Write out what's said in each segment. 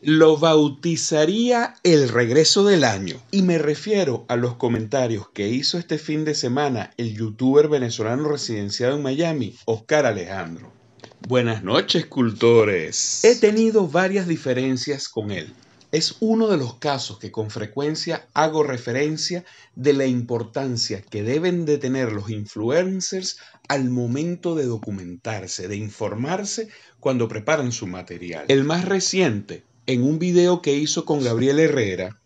lo bautizaría el regreso del año. Y me refiero a los comentarios que hizo este fin de semana el youtuber venezolano residenciado en Miami, Oscar Alejandro. Buenas noches, cultores. He tenido varias diferencias con él. Es uno de los casos que con frecuencia hago referencia de la importancia que deben de tener los influencers al momento de documentarse, de informarse cuando preparan su material. El más reciente en un video que hizo con Gabriel Herrera,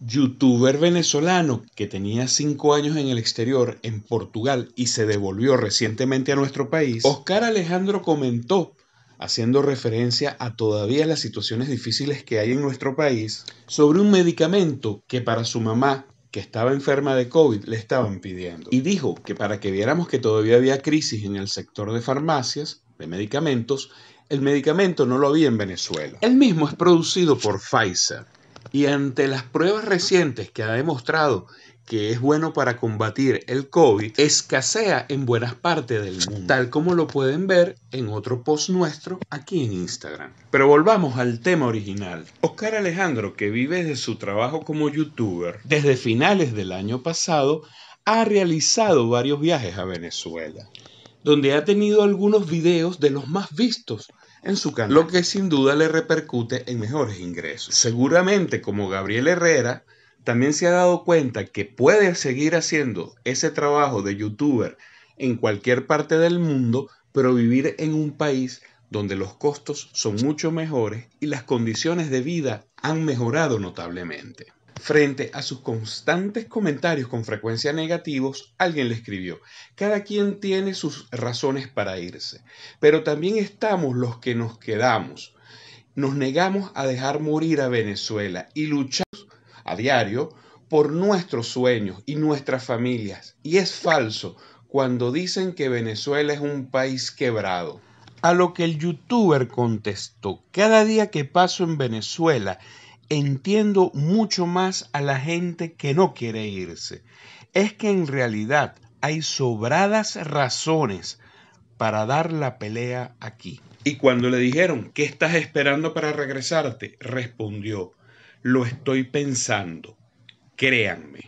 youtuber venezolano que tenía 5 años en el exterior, en Portugal, y se devolvió recientemente a nuestro país, Oscar Alejandro comentó, haciendo referencia a todavía las situaciones difíciles que hay en nuestro país, sobre un medicamento que para su mamá, que estaba enferma de COVID, le estaban pidiendo. Y dijo que para que viéramos que todavía había crisis en el sector de farmacias, de medicamentos, el medicamento no lo había en Venezuela. El mismo es producido por Pfizer y ante las pruebas recientes que ha demostrado que es bueno para combatir el COVID, escasea en buenas partes del mundo, tal como lo pueden ver en otro post nuestro aquí en Instagram. Pero volvamos al tema original. Oscar Alejandro, que vive de su trabajo como youtuber, desde finales del año pasado ha realizado varios viajes a Venezuela donde ha tenido algunos videos de los más vistos en su canal, lo que sin duda le repercute en mejores ingresos. Seguramente como Gabriel Herrera, también se ha dado cuenta que puede seguir haciendo ese trabajo de youtuber en cualquier parte del mundo, pero vivir en un país donde los costos son mucho mejores y las condiciones de vida han mejorado notablemente. Frente a sus constantes comentarios con frecuencia negativos, alguien le escribió, cada quien tiene sus razones para irse, pero también estamos los que nos quedamos. Nos negamos a dejar morir a Venezuela y luchamos a diario por nuestros sueños y nuestras familias. Y es falso cuando dicen que Venezuela es un país quebrado. A lo que el youtuber contestó, cada día que paso en Venezuela entiendo mucho más a la gente que no quiere irse. Es que en realidad hay sobradas razones para dar la pelea aquí. Y cuando le dijeron, ¿qué estás esperando para regresarte? Respondió, lo estoy pensando, créanme.